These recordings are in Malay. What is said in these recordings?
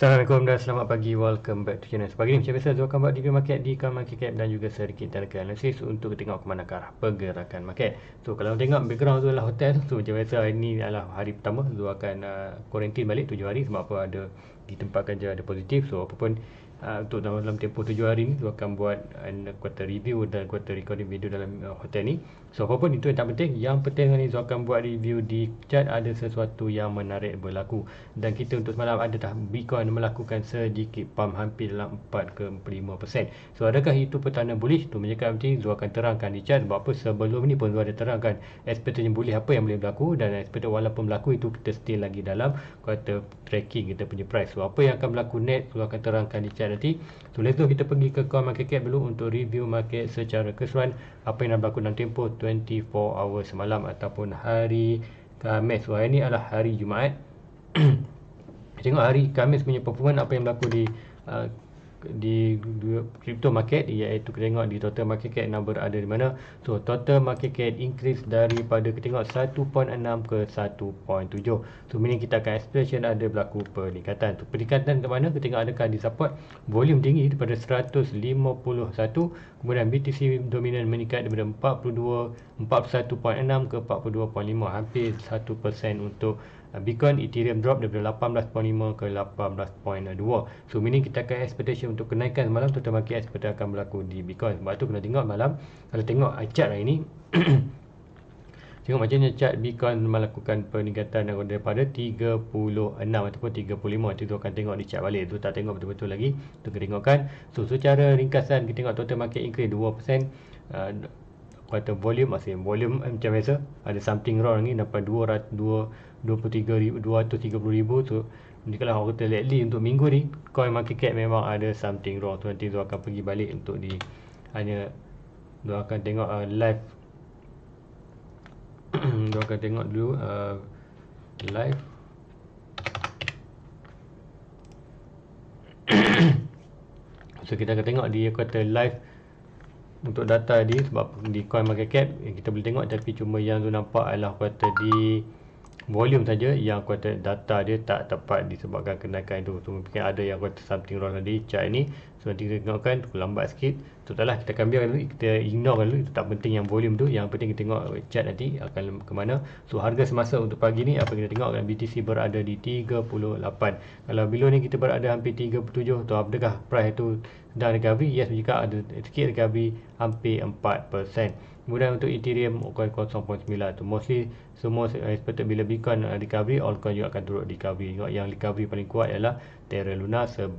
Assalamualaikum dan selamat pagi. Welcome back to channel. Sepagi ni macam biasa, saya akan buat TV market di Kalman KKM dan juga sedikit tanda analisis untuk tengok ke mana arah pergerakan market. So, kalau tengok background tu adalah hotel tu. So, macam biasa, hari ni adalah hari pertama. Saya akan uh, quarantine balik 7 hari sebab apa ada di tempat kerja ada positif. So, apa pun uh, untuk dalam, dalam tempoh tujuh hari ni tu akan buat uh, quarter review dan quarter recording video dalam uh, hotel ni so apa pun itu yang tak penting yang penting ni Zul akan buat review di chat ada sesuatu yang menarik berlaku dan kita untuk semalam ada dah Bitcoin melakukan sedikit pump hampir dalam 4 ke 5 persen so adakah itu pertanda boleh? tu menyekat macam ni akan terangkan di chat sebab apa sebelum ni pun Zul ada terangkan expected yang boleh apa yang boleh berlaku dan expected walaupun berlaku itu kita still lagi dalam quarter tracking kita punya price so apa yang akan berlaku net Zul akan terangkan di chat nanti tulis tu kita pergi ke call market cap dulu untuk review market secara keseluruhan apa yang berlaku dalam tempoh 24 hours semalam ataupun hari Khamis so, hari ni adalah hari Jumaat tengok hari Khamis punya performance apa yang berlaku di uh, di crypto market iaitu kita tengok di total market cap number ada di mana so total market cap increase daripada kita tengok 1.6 ke 1.7 so meaning kita akan expression ada berlaku peningkatan tu so, peningkatan ke mana kita tengok adakah di support volume tinggi daripada 151 kemudian BTC dominan meningkat daripada 42 41.6 ke 42.5 hampir 1% untuk Uh, Bitcoin Ethereum drop daripada 18.5 ke 18.2 so meaning kita akan expectation untuk kenaikan malam terutama market seperti akan berlaku di Bitcoin sebab tu kena tengok malam kalau tengok uh, chart hari ni tengok macam mana chart Bitcoin melakukan peningkatan daripada 36 ataupun 35 itu akan tengok di chart balik itu tak tengok betul-betul lagi itu kena tengokkan so secara ringkasan kita tengok total market increase 2% uh, kata volume maksudnya volume macam biasa ada something wrong ni dapat 200, 200 230,000 tu jadi kalau orang kata lately untuk minggu ni coin market cap memang ada something wrong tu nanti tu akan pergi balik untuk di hanya tu akan tengok uh, live tu akan tengok dulu uh, live so kita akan tengok dia kata live untuk data dia sebab di coin market cap kita boleh tengok tapi cuma yang tu nampak adalah kata di volume saja yang kata data dia tak tepat disebabkan kenaikan itu so mungkin ada yang kata something wrong tadi chart ni so nanti kita tengokkan lambat sikit so taklah kita akan biarkan dulu kita ignore dulu itu tak penting yang volume tu yang penting kita tengok chart nanti akan ke mana so harga semasa untuk pagi ni apa kita tengok kan BTC berada di 38 kalau below ni kita berada hampir 37 tu apakah price tu sedang recovery yes jika ada sikit recovery hampir 4% Kemudian untuk Ethereum Altcoin 0.9 tu mostly semua expected eh, bila Bitcoin recovery altcoin juga akan turut recovery. Tengok yang recovery paling kuat ialah Terra Luna 11%.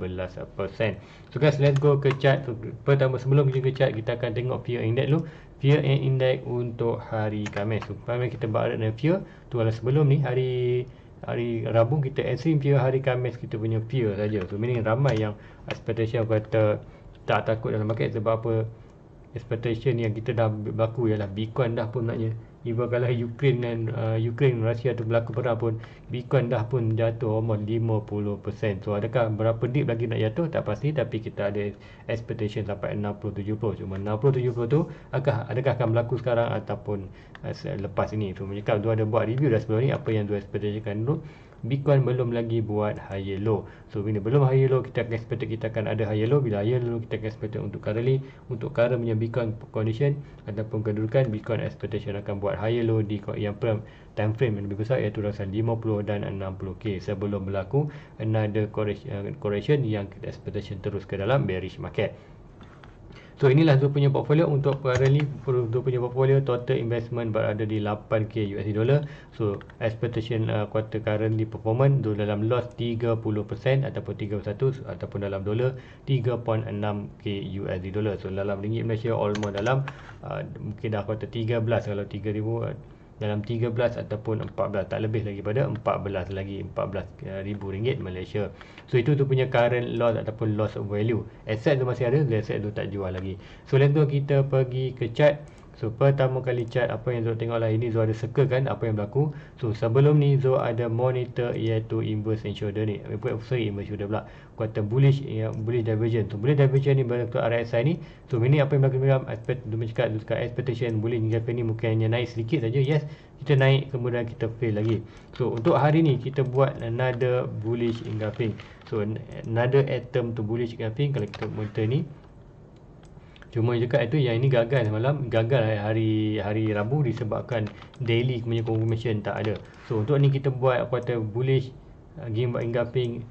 So guys let's go ke chart. Pertama sebelum kita ke chart kita akan tengok fear index dulu. Fear index untuk hari Khamis. So, Pertama kita berada dengan fear tu adalah sebelum ni hari hari Rabu kita extreme fear hari Khamis kita punya fear saja. So meaning ramai yang expectation kata tak takut dalam market sebab apa expectation yang kita dah berlaku ialah Bitcoin dah pun maknanya even kalau Ukraine dan uh, Ukraine Rusia tu berlaku perang pun Bitcoin dah pun jatuh almost 50% so adakah berapa dip lagi nak jatuh tak pasti tapi kita ada expectation sampai 60-70 cuma 60-70 tu adakah, adakah akan berlaku sekarang ataupun uh, lepas ini so menyekap tu ada buat review dah sebelum ni apa yang tu expectation kan dulu Bitcoin belum lagi buat higher low. So bila belum higher low kita akan expect kita akan ada higher low. Bila higher low kita akan expect untuk currently untuk current punya Bitcoin condition ataupun kedudukan Bitcoin expectation akan buat higher low di yang per time frame yang lebih besar iaitu rasa 50 dan 60k sebelum berlaku another eh, correction, yang kita expectation terus ke dalam bearish market. So inilah dua punya portfolio untuk currently dua punya portfolio total investment berada di 8k USD dollar. So expectation uh, quarter currently performance dalam loss 30% ataupun 31 ataupun dalam dollar 3.6k USD dollar. So dalam ringgit Malaysia almost dalam uh, mungkin dah quarter 13 kalau 3000 uh, dalam 13 ataupun 14 tak lebih lagi pada 14 lagi 14 ribu ringgit Malaysia so itu tu punya current loss ataupun loss of value asset tu masih ada asset tu tak jual lagi so let's go kita pergi ke chart So pertama kali chat apa yang tengok lah ini Zul ada circle kan apa yang berlaku. So sebelum ni Zul ada monitor iaitu inverse and shoulder ni. Eh, sorry inverse shoulder pula. Kuatan bullish yang bullish divergence. So bullish divergence ni berlaku RSI ni. So ini apa yang berlaku dalam aspect dia cakap Zul expectation bullish hingga ni mungkin hanya naik sedikit saja. Yes kita naik kemudian kita fail lagi. So untuk hari ni kita buat another bullish engulfing. So another atom to bullish engulfing kalau kita monitor ni. Cuma dekat itu yang ini gagal malam, gagal hari hari Rabu disebabkan daily punya confirmation tak ada. So untuk ni kita buat apa kata bullish uh, game buat engulfing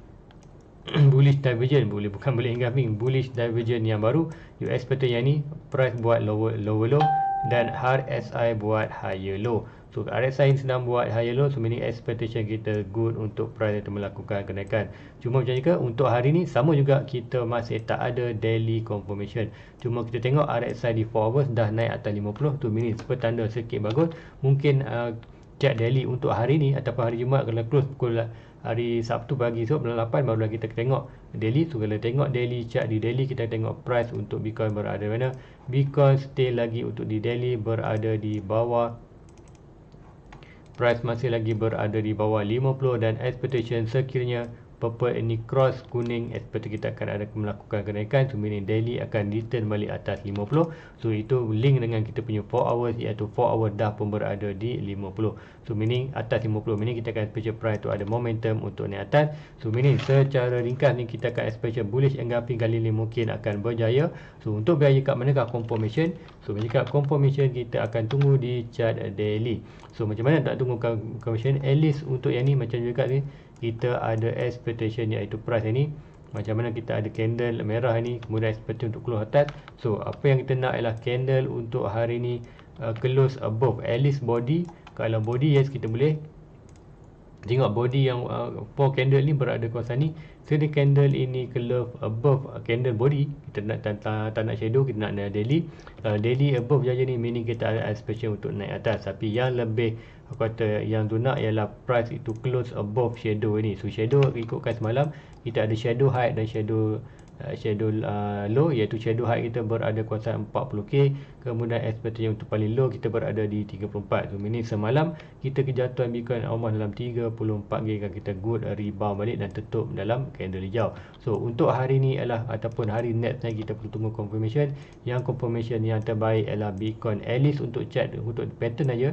bullish divergence boleh bukan boleh engulfing bullish divergence yang baru US pattern yang ni price buat lower lower low dan RSI buat higher low. So RSI sedang buat higher low So meaning expectation kita good untuk price itu melakukan kenaikan Cuma macam jika untuk hari ni sama juga kita masih tak ada daily confirmation Cuma kita tengok RSI di 4 hours dah naik atas 50 tu minit. pertanda sikit bagus Mungkin uh, check daily untuk hari ni ataupun hari Jumaat kena close pukul uh, hari Sabtu pagi esok bulan 8 barulah kita tengok daily so kalau tengok daily chart di daily kita tengok price untuk Bitcoin berada mana Bitcoin stay lagi untuk di daily berada di bawah price masih lagi berada di bawah 50 dan expectation sekiranya purple ini cross kuning seperti kita akan ada melakukan kenaikan so meaning daily akan return balik atas 50 so itu link dengan kita punya 4 hours iaitu 4 hours dah pun berada di 50 so meaning atas 50 meaning kita akan special price tu ada momentum untuk ni atas so meaning secara ringkas ni kita akan special bullish engaging kali ni mungkin akan berjaya so untuk biaya kat manakah confirmation so jika confirmation kita akan tunggu di chart daily so macam mana tak tunggu confirmation at least untuk yang ni macam juga ni kita ada expectation iaitu price ni macam mana kita ada candle merah ni kemudian expectation untuk close atas so apa yang kita nak ialah candle untuk hari ni uh, close above at least body kalau body yes kita boleh tengok body yang uh, four candle ni berada kawasan ni jadi so, candle ini close above uh, candle body kita nak tak nak shadow kita nak daily uh, daily above saja ni meaning kita ada expectation untuk naik atas tapi yang lebih aku kata yang do not ialah price itu close above shadow ini so shadow ikutkan semalam kita ada shadow high dan shadow uh, shadow uh, low iaitu shadow high kita berada kuasa 40k kemudian expectation untuk paling low kita berada di 34 so ini semalam kita kejatuhan bitcoin almost dalam 34k kan kita good rebound balik dan tutup dalam candle hijau so untuk hari ini ialah ataupun hari next ni kita perlu tunggu confirmation yang confirmation yang terbaik ialah bitcoin at least untuk chart untuk pattern aja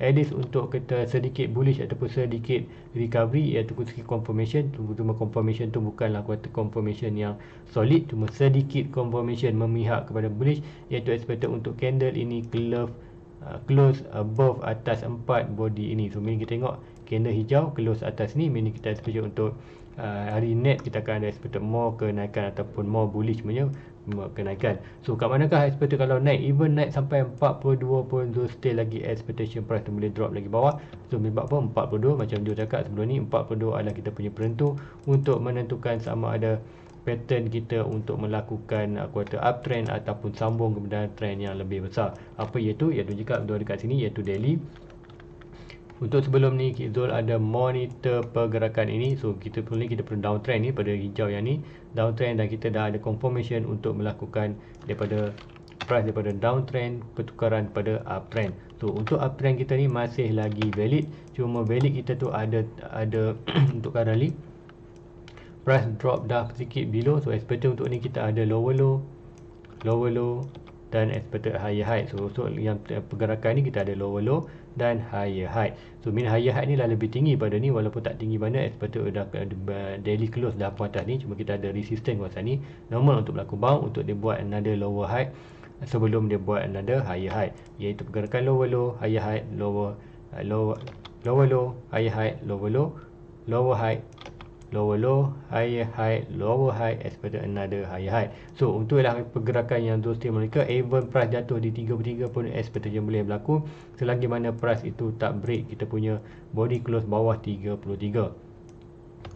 at least untuk kita sedikit bullish ataupun sedikit recovery iaitu sedikit confirmation cuma confirmation tu bukanlah kata confirmation yang solid cuma sedikit confirmation memihak kepada bullish iaitu expected untuk candle ini uh, close, above atas empat body ini so mari kita tengok candle hijau close atas ni mini kita ada tunjuk untuk uh, hari net kita akan ada expected more kenaikan ataupun more bullish punya kenaikan so kat manakah expected kalau naik even naik sampai 42 pun so still lagi expectation price tu boleh drop lagi bawah so sebab apa 42 macam Joe cakap sebelum ni 42 adalah kita punya perentu untuk menentukan sama ada pattern kita untuk melakukan uh, aku kata uptrend ataupun sambung kepada trend yang lebih besar apa iaitu iaitu cakap dua dekat sini iaitu daily untuk sebelum ni Zul ada monitor pergerakan ini So kita perlu ni kita perlu downtrend ni pada hijau yang ni Downtrend dan kita dah ada confirmation untuk melakukan daripada price daripada downtrend pertukaran pada uptrend So untuk uptrend kita ni masih lagi valid Cuma valid kita tu ada ada untuk currently kan Price drop dah sedikit below So expected untuk ni kita ada lower low Lower low dan expected higher high So, so yang pergerakan ni kita ada lower low dan higher high. So min higher high ni lah lebih tinggi pada ni walaupun tak tinggi mana as patut dah uh, daily close dah pun atas ni cuma kita ada resistance kawasan ni normal untuk berlaku bound untuk dia buat another lower high sebelum dia buat another higher high iaitu pergerakan lower low higher high lower uh, lower lower low higher high lower low lower high lower low, higher high, lower high as pada another higher high. So untuk untuklah pergerakan yang dua setiap mereka, even price jatuh di 33 pun as pada yang boleh berlaku selagi mana price itu tak break kita punya body close bawah 33.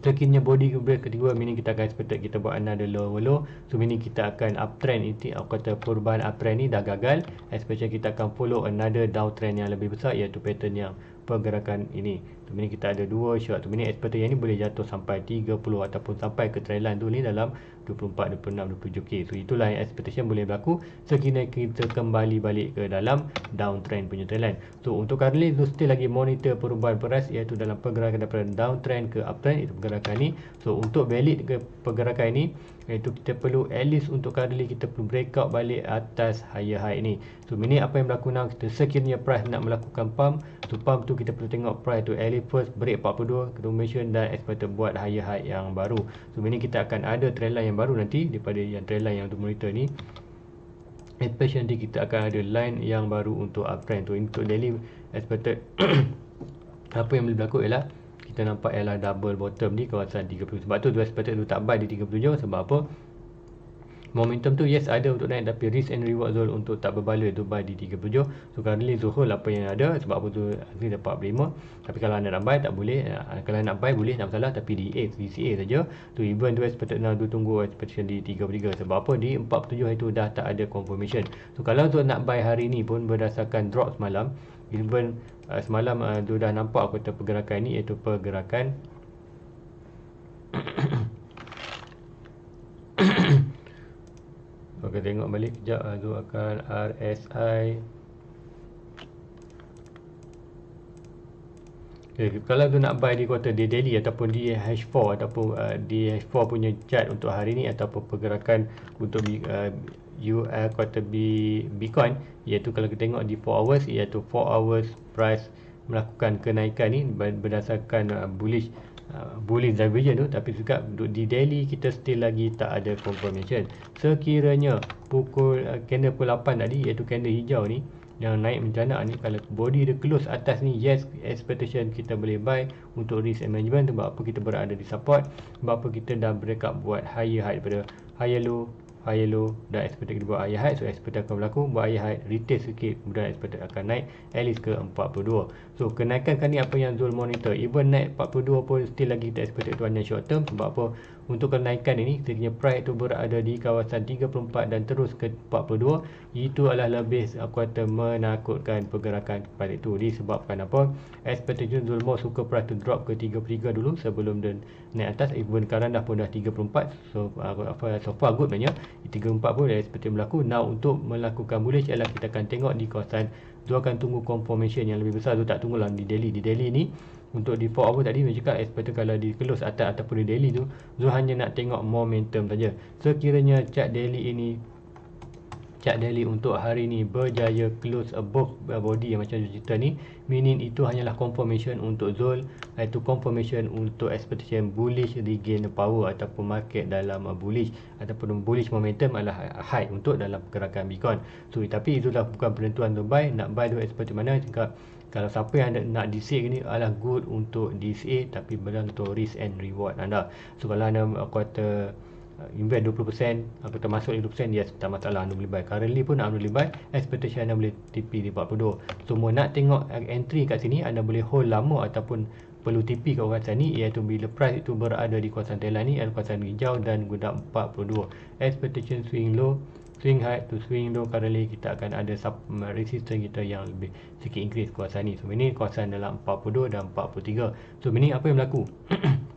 Terkini body break ketiga, meaning kita akan expected kita buat another lower low. So, meaning kita akan uptrend ini, aku kata perubahan uptrend ini dah gagal. Especially kita akan follow another downtrend yang lebih besar, iaitu pattern yang pergerakan ini. Terminal kita ada dua syarat terminal expected ini boleh jatuh sampai 30 ataupun sampai ke trend line tu ni dalam 24, 26, 27 okay. So itulah yang expectation boleh berlaku Sekiranya kita kembali balik ke dalam downtrend punya trendline untuk currently So lagi monitor perubahan price Iaitu dalam pergerakan daripada downtrend ke uptrend Iaitu pergerakan ni So untuk valid ke pergerakan ni Iaitu kita perlu at untuk currently Kita perlu breakout balik atas higher high ni So minit apa yang berlaku now kita Sekiranya nak melakukan pump So pump tu kita perlu tengok price tu At first break 42 Kita mention dan expected buat higher high yang baru So minit kita akan ada trendline yang yang baru nanti daripada yang trendline yang untuk monitor ni especially nanti kita akan ada line yang baru untuk uptrend tu untuk daily expected apa yang boleh berlaku ialah kita nampak ialah double bottom ni kawasan 30 sebab tu dua expected tu tak buy di 37 sebab apa momentum tu yes ada untuk naik tapi risk and reward zone untuk tak berbaloi tu buy di 37 so currently Zuhul apa yang ada sebab apa tu Azri dapat 45 tapi kalau anda nak buy tak boleh eh, kalau nak buy boleh tak masalah tapi di ACE DCA saja tu even tu expected nak tu tunggu expectation di 33 sebab apa di 47 itu dah tak ada confirmation so kalau tu nak buy hari ni pun berdasarkan drop semalam even uh, semalam uh, tu dah nampak kota pergerakan ni iaitu pergerakan akan tengok balik kejap ah, tu akan RSI Okay, eh, kalau tu nak buy di kuota day daily ataupun di H4 ataupun uh, di H4 punya chart untuk hari ni ataupun pergerakan untuk uh, ah, kuota B Bitcoin iaitu kalau kita tengok di 4 hours iaitu 4 hours price melakukan kenaikan ni berdasarkan uh, bullish Ah, boleh divergent tu tapi juga di Delhi kita still lagi tak ada confirmation sekiranya pukul uh, candle pukul 8 tadi iaitu candle hijau ni yang naik menjana ni kalau body dia close atas ni yes expectation kita boleh buy untuk risk management sebab apa kita berada di support sebab apa kita dah break up buat higher high daripada higher low higher low dan expected kita buat higher high so expected akan berlaku buat higher high retest sikit kemudian expected akan naik at least ke 42 so kenaikan kali ni apa yang Zul monitor even naik 42 pun still lagi kita expected tu hanya short term sebab apa untuk kenaikan ini kita price itu berada di kawasan 34 dan terus ke 42 itu adalah lebih aku kata menakutkan pergerakan pada itu disebabkan apa expectation Zulmo suka price to drop ke 33 dulu sebelum dan naik atas even sekarang dah pun dah 34 so apa so far good nanya 34 pun dah seperti berlaku now untuk melakukan bullish ialah kita akan tengok di kawasan dia akan tunggu confirmation yang lebih besar tu tak tunggulah di daily di daily ni untuk default apa tadi macam cakap seperti kalau di close atas ataupun di daily tu Zul hanya nak tengok momentum saja. Sekiranya so, chart daily ini chart daily untuk hari ini berjaya close above body yang macam cerita ni meaning itu hanyalah confirmation untuk Zul iaitu confirmation untuk expectation bullish regain the power ataupun market dalam uh, bullish ataupun bullish momentum adalah high untuk dalam pergerakan Bitcoin so tapi itulah bukan penentuan untuk buy nak buy tu seperti mana cakap kalau siapa yang nak disake ni adalah good untuk DCA tapi benar untuk risk and reward anda so kalau anda uh, kata uh, invest 20% atau termasuk 20% yes tak masalah anda boleh buy currently pun anda boleh buy expectation anda boleh TP di 42 semua so, nak tengok uh, entry kat sini anda boleh hold lama ataupun perlu TP kat kawasan ni iaitu bila price itu berada di kawasan telan ni dan kawasan hijau dan gudang 42 expectation swing low swing high to swing low currently kita akan ada sub um, resistance kita yang lebih sikit increase kuasa ni so ini kuasa dalam 42 dan 43 so ini apa yang berlaku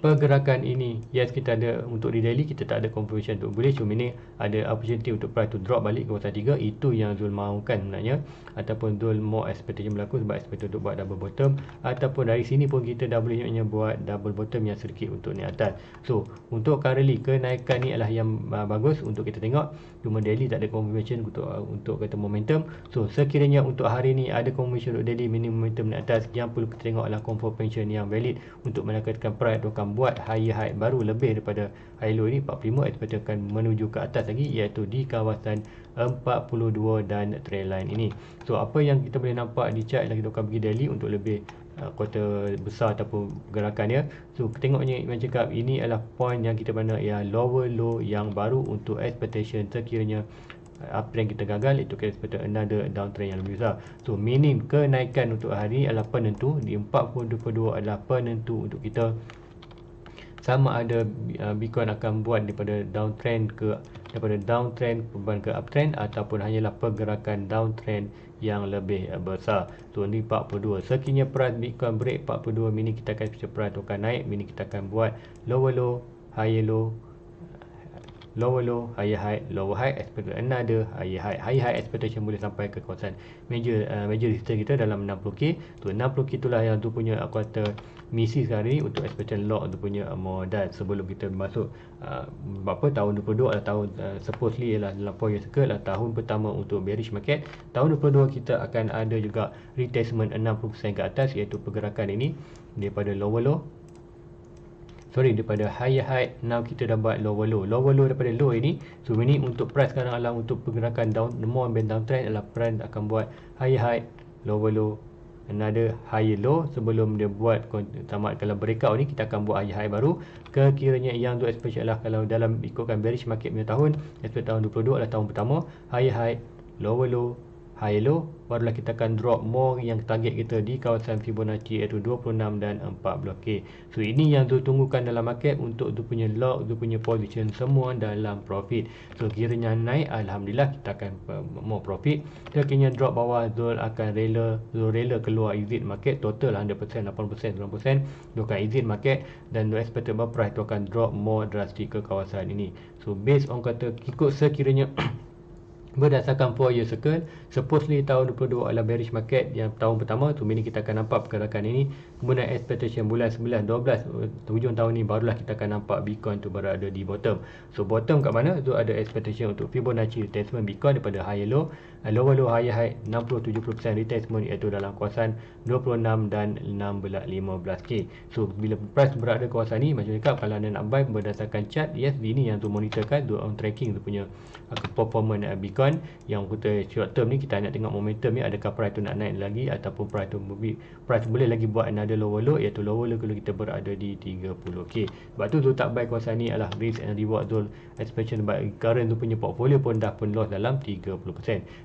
pergerakan ini yes kita ada untuk di daily kita tak ada confirmation untuk boleh cuma ini ada opportunity untuk price to drop balik ke kawasan 3 itu yang Zul mahukan sebenarnya ataupun Zul more expectation berlaku sebab expectation untuk buat double bottom ataupun dari sini pun kita dah boleh nyonya buat double bottom yang sedikit untuk ni atas so untuk currently kenaikan ni adalah yang uh, bagus untuk kita tengok cuma daily tak ada confirmation untuk uh, untuk kata momentum so sekiranya untuk hari ni ada confirmation untuk daily minimum momentum ni atas yang perlu kita tengok adalah confirmation yang valid untuk menekankan price untuk membuat high-high baru lebih daripada high low ini 45 expected akan menuju ke atas lagi iaitu di kawasan 42 dan trend line ini so apa yang kita boleh nampak di chart ialah kita akan pergi daily untuk lebih uh, kuota besar ataupun pergerakannya so tengoknya macam cakap ini adalah point yang kita mana yang lower low yang baru untuk expectation sekiranya uh, apa yang kita gagal itu kita seperti another downtrend yang lebih besar so meaning kenaikan untuk hari ini adalah penentu di 4.22 adalah penentu untuk kita sama ada uh, Bitcoin akan buat daripada downtrend ke daripada downtrend perubahan ke uptrend ataupun hanyalah pergerakan downtrend yang lebih uh, besar zone 42 sekiranya price Bitcoin break 42 mini kita akan percepatkan naik mini kita akan buat lower low higher low lower low, higher high, lower high expect another higher high, higher high expectation boleh sampai ke kawasan major uh, major resistance kita dalam 60k tu 60k lah yang tu punya aku kata misi sekarang ni untuk expectation lock tu punya uh, modal sebelum kita masuk uh, apa tahun 22 atau tahun uh, supposedly ialah dalam point yang circle lah, tahun pertama untuk bearish market tahun 22 kita akan ada juga retestment 60% ke atas iaitu pergerakan ini daripada lower low sorry daripada high high now kita dah buat lower low lower low daripada low ini so ini untuk price sekarang adalah untuk pergerakan down the more ambient downtrend adalah trend akan buat high high lower low another high low sebelum dia buat tamat kalau breakout ni kita akan buat high high baru kekiranya yang tu especially lah kalau dalam ikutkan bearish market punya tahun especially tahun 22 adalah tahun pertama high high lower low high ha, low barulah kita akan drop more yang target kita di kawasan Fibonacci iaitu 26 dan 40 okay. so ini yang tu tunggukan dalam market untuk tu punya lock tu punya position semua dalam profit so kiranya naik Alhamdulillah kita akan uh, more profit sekiranya drop bawah Zul akan rela Zul rela keluar exit market total 100% 80% 90% Zul akan exit market dan Zul expectable price tu akan drop more drastic ke kawasan ini so based on kata ikut sekiranya Berdasarkan four year cycle, supposedly tahun 22 adalah bearish market yang tahun pertama tu mini kita akan nampak pergerakan ini. Kemudian expectation bulan 9 12 tujuan tahun ni barulah kita akan nampak Bitcoin tu berada di bottom. So bottom kat mana? Tu ada expectation untuk Fibonacci retracement Bitcoin daripada high low, eh, lower low high high 60 70% retracement iaitu dalam kawasan 26 dan 16 15k. So bila price berada kawasan ni macam cakap kalau anda nak buy berdasarkan chart yes, ini yang tu monitorkan tu on tracking tu punya uh, performance uh, Bitcoin tuan-tuan yang kita short term ni kita nak tengok momentum ni adakah price tu nak naik lagi ataupun price tu price boleh lagi buat another lower low iaitu lower low kalau kita berada di 30 okey sebab tu tu tak baik kuasa ni adalah risk and reward zone expansion by current tu punya portfolio pun dah pun loss dalam 30%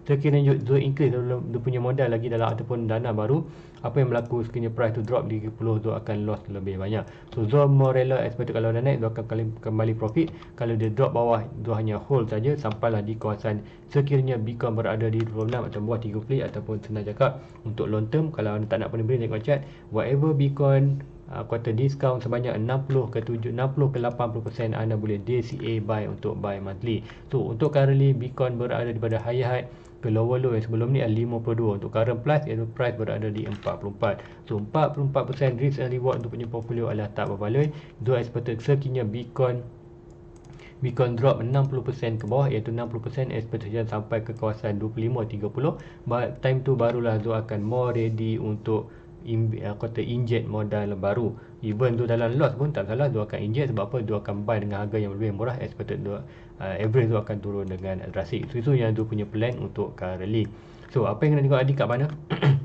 terkira zone increase dalam tu punya modal lagi dalam ataupun dana baru apa yang berlaku sekiranya price tu drop 30 tu akan loss lebih banyak so zone morella expected kalau dah naik tu akan kembali profit kalau dia drop bawah tu hanya hold saja sampailah di kawasan sekiranya Bitcoin berada di 26 atau buat 30 ataupun senang cakap untuk long term kalau anda tak nak pernah beli tengok chat whatever Bitcoin uh, quarter discount sebanyak 60 ke 7 60 ke 80% anda boleh DCA buy untuk buy monthly so untuk currently Bitcoin berada di pada high high ke lower low yang sebelum ni 52 untuk current price, iaitu price berada di 44 so 44% risk and reward untuk punya portfolio adalah tak berbaloi though expected sekiranya Bitcoin Bitcoin drop 60% ke bawah iaitu 60% expectation sampai ke kawasan 25-30 but time tu barulah Zul akan more ready untuk in, uh, eh, kata inject modal baru even tu dalam loss pun tak salah dia akan inject sebab apa dia akan buy dengan harga yang lebih murah expected dia uh, eh, average tu akan turun dengan drastic so itu yang dia punya plan untuk currently so apa yang kena tengok adik kat mana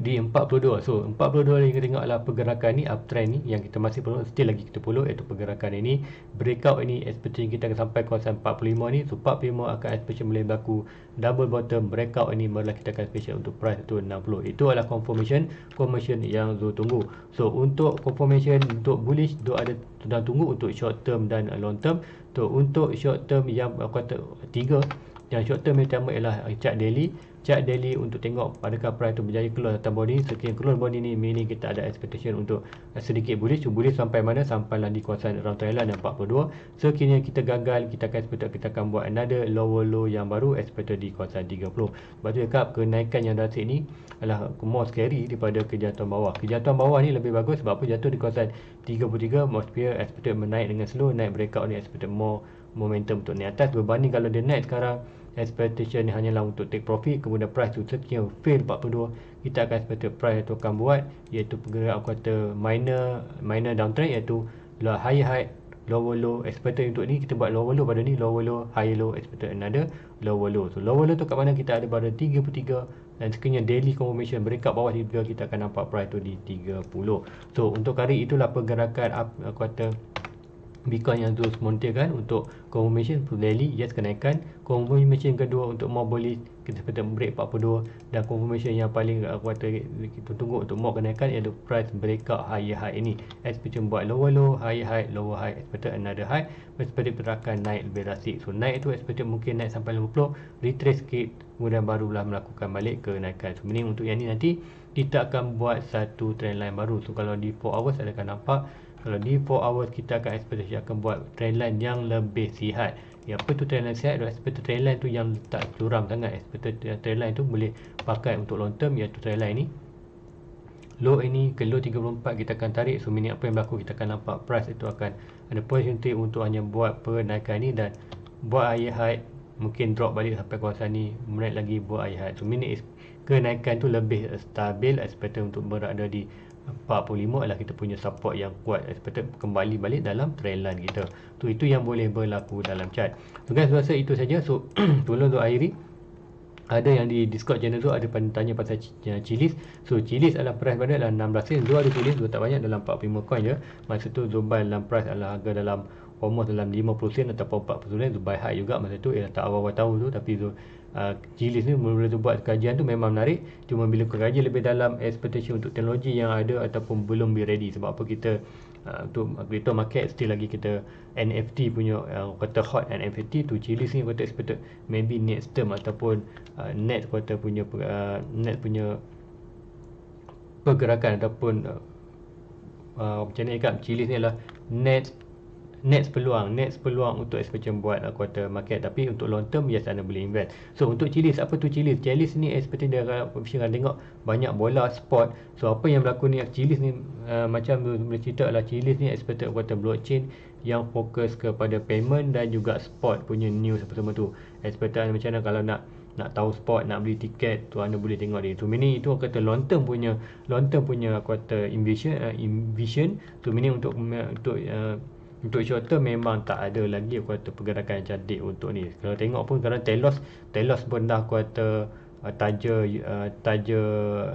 di 42 so 42 yang kita tengok adalah pergerakan ni uptrend ni yang kita masih perlu still lagi kita perlu iaitu pergerakan ini breakout ini expectation kita akan sampai kawasan 45 ni so 45 akan expectation boleh berlaku double bottom breakout ini barulah kita akan expectation untuk price tu 60 itu adalah confirmation confirmation yang Zul tunggu so untuk confirmation untuk bullish tu ada sedang tunggu untuk short term dan long term so untuk short term yang aku kata tiga yang short term pertama ialah eh, chart daily Chart daily untuk tengok adakah price tu berjaya keluar datang body Sekiranya keluar body ni, mini kita ada expectation untuk eh, sedikit bullish Bullish sampai mana? sampai Sampailah di kawasan round Thailand yang 42 Sekiranya kita gagal, kita akan expect kita akan buat another lower low yang baru Expected di kawasan 30 Sebab tu cakap kenaikan yang drastic ni adalah more scary daripada kejatuhan bawah Kejatuhan bawah ni lebih bagus sebab apa jatuh di kawasan 33 Mostly expected menaik dengan slow, naik breakout ni expected more momentum untuk naik atas Berbanding kalau dia naik sekarang expectation ni hanyalah untuk take profit kemudian price tu setiap fail 42 kita akan expected price tu akan buat iaitu pergerak aku kata minor minor downtrend iaitu low high high lower low expected untuk ni kita buat lower low pada ni lower low high low expected another lower low so lower low tu kat mana kita ada pada 33 dan sekiranya daily confirmation breakout bawah juga kita akan nampak price tu di 30. So untuk hari itulah pergerakan aku kata Bitcoin yang terus montirkan untuk confirmation rally yes kenaikan confirmation kedua untuk more boleh kita sempat break 42 dan confirmation yang paling kuat kita tunggu untuk more kenaikan ialah price breakout higher high ini as macam buat lower low high high lower high expect another high seperti pergerakan naik lebih drastik so naik tu expect mungkin naik sampai 50 retrace sikit kemudian barulah melakukan balik kenaikan so meaning untuk yang ni nanti kita akan buat satu trend line baru so kalau di 4 hours ada akan nampak kalau eh, ni 4 hours kita akan expectation akan buat trend line yang lebih sihat ya, apa tu trend line sihat adalah expectation trend line tu yang tak curam sangat expectation trend line tu boleh pakai untuk long term iaitu trend line ni low ini ke low 34 kita akan tarik so minit apa yang berlaku kita akan nampak price itu akan ada opportunity untuk hanya buat penaikan ni dan buat air high mungkin drop balik sampai kawasan ni menaik lagi buat air high so minit kenaikan tu lebih stabil expectation untuk berada di 45 adalah kita punya support yang kuat seperti kembali balik dalam trend line kita tu itu yang boleh berlaku dalam chart so guys rasa itu saja so tolong untuk airi ada yang di discord channel tu ada tanya pasal eh, Chilis. so Chilis adalah price pada adalah 16 sen Zul ada dua tak banyak dalam 45 coin je masa tu Zubai dalam price adalah harga dalam almost dalam 50 sen ataupun 40 sen Zubai high juga masa tu ialah eh, tak awal-awal tahun tu tapi uh, ah, jilis ni mula-mula tu buat kajian tu memang menarik cuma bila kajian lebih dalam expectation untuk teknologi yang ada ataupun belum be ready sebab apa kita uh, untuk crypto market still lagi kita NFT punya uh, kata hot NFT tu jilis ni kata expected maybe next term ataupun uh, net kata punya uh, net punya pergerakan ataupun uh, uh, macam ni kan jilis ni lah net next peluang next peluang untuk expansion buat uh, quarter market tapi untuk long term yes anda boleh invest so untuk chilis apa tu chilis? Chilis ni eh, seperti dia akan tengok banyak bola spot so apa yang berlaku ni chilis ni uh, macam boleh cerita lah chillis ni expected quarter blockchain yang fokus kepada payment dan juga spot punya news apa semua tu expected macam mana kalau nak nak tahu spot nak beli tiket tu anda boleh tengok dia tu mini itu kata long term punya long term punya kuota ambition uh, eh, ambition tu mini untuk untuk uh, untuk short term memang tak ada lagi aku pergerakan yang cantik untuk ni kalau tengok pun kerana telos telos pun dah aku kata uh, taja uh, taja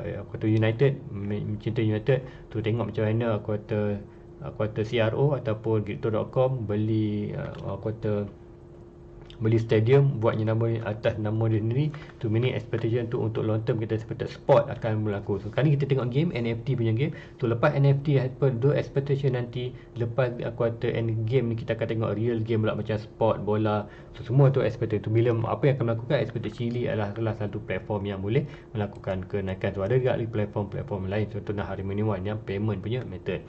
uh, aku kata united mencinta united tu tengok macam mana aku kata aku CRO ataupun crypto.com beli uh, aku beli stadium buat nama atas nama dia sendiri to mini expectation tu untuk long term kita expected sport akan berlaku so kali kita tengok game NFT punya game tu lepas NFT happen do expectation nanti lepas quarter end game ni kita akan tengok real game pula macam sport bola so semua tu expected tu bila apa yang akan melakukan expected Chili adalah salah satu platform yang boleh melakukan kenaikan tu ada juga platform-platform lain contohnya lah, hari ini one yang payment punya method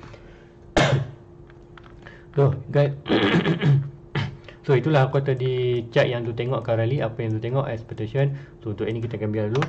so guys So itulah aku kata di chart yang tu tengok currently apa yang tu tengok expectation. So untuk ini kita akan biar dulu.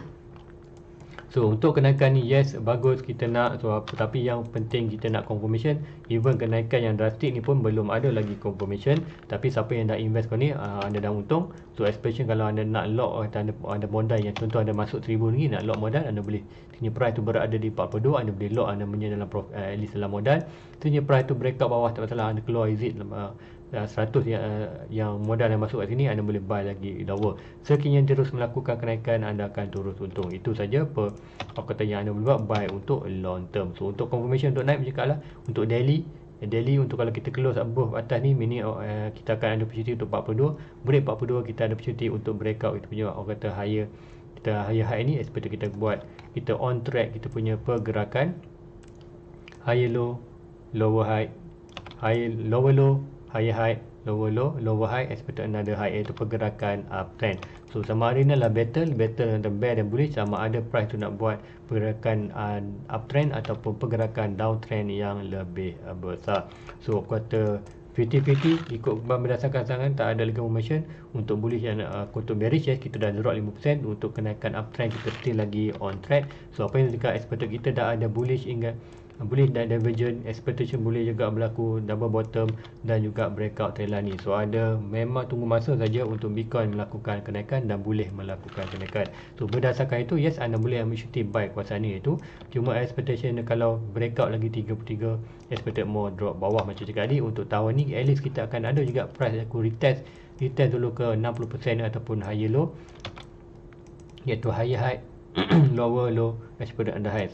So untuk kenaikan ni yes bagus kita nak so tapi yang penting kita nak confirmation even kenaikan yang drastik ni pun belum ada lagi confirmation tapi siapa yang dah invest kau ni uh, anda dah untung so expectation kalau anda nak lock atau eh, anda ada modal yang contoh anda masuk 1000 ringgit nak lock modal anda boleh sini price tu berada di 42 anda boleh lock anda punya dalam prof, uh, at least dalam modal sini price tu break breakout bawah tak masalah anda keluar exit uh, ah, uh, 100 yang, uh, yang modal yang masuk kat sini anda boleh buy lagi double sekiranya terus melakukan kenaikan anda akan terus untung itu saja apa kata yang anda boleh buat buy untuk long term so untuk confirmation untuk naik bercakap lah untuk daily daily untuk kalau kita close above atas ni mini uh, oh, eh, kita akan ada opportunity untuk 42 break 42 kita ada opportunity untuk breakout kita punya orang kata higher kita higher high ni seperti kita buat kita on track kita punya pergerakan higher low lower high high lower low higher high, lower low, lower high expected another high iaitu pergerakan uptrend. Uh, so sama ada ini adalah battle, battle antara bear dan bullish sama ada price tu nak buat pergerakan uh, uptrend ataupun pergerakan downtrend yang lebih uh, besar. So aku kata 50-50 ikut berdasarkan tangan tak ada lagi momentum untuk bullish dan uh, kutub bearish ya kita dah drop 5% untuk kenaikan uptrend kita still lagi on trend. so apa yang dekat expected kita dah ada bullish hingga boleh divergent expectation boleh juga berlaku double bottom dan juga breakout trailer ni so ada memang tunggu masa saja untuk Bitcoin melakukan kenaikan dan boleh melakukan kenaikan so berdasarkan itu yes anda boleh ambil shooting buy kuasaan ni itu cuma expectation kalau breakout lagi 33 expected more drop bawah macam cakap tadi untuk tahun ni at least kita akan ada juga price aku retest retest dulu ke 60% ataupun higher low iaitu higher high lower low expected under high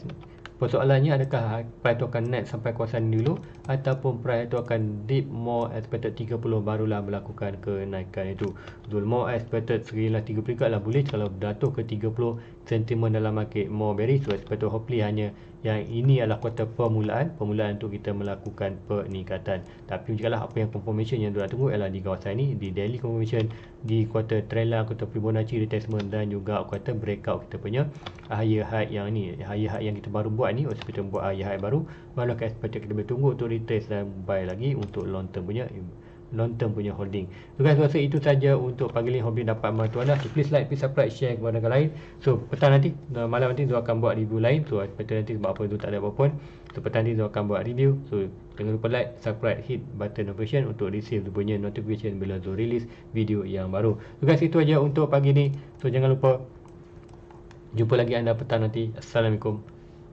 persoalannya adakah patokan net sampai kawasan ini dulu ataupun price itu akan dip more expected 30 barulah melakukan kenaikan itu dual more expected sekiranya 30 peringkat lah boleh kalau datuh ke 30 sentimen dalam market more bearish so expected hopefully hanya yang ini adalah kuota permulaan permulaan untuk kita melakukan peningkatan tapi lah apa yang confirmation yang dah tunggu ialah di kawasan ini di daily confirmation di kuota trailer kuota Fibonacci retestment dan juga kuota breakout kita punya higher high yang ni higher high yang kita baru buat ni kita buat higher high baru walaupun expected kita boleh tunggu untuk retrace dan buy lagi untuk long term punya long term punya holding. So guys, rasa itu saja untuk pagi ini hobi dapat membantu anda. Lah. So, please like, please subscribe, share kepada orang lain. So petang nanti, eh, malam nanti saya akan buat review lain. So petang nanti sebab apa itu tak ada apa pun. So petang nanti saya akan buat review. So jangan lupa like, subscribe, hit button notification untuk receive punya notification bila tu release video yang baru. So guys, itu aja untuk pagi ini. So jangan lupa jumpa lagi anda petang nanti. Assalamualaikum.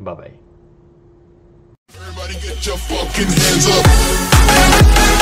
Bye-bye. Everybody get your fucking hands up.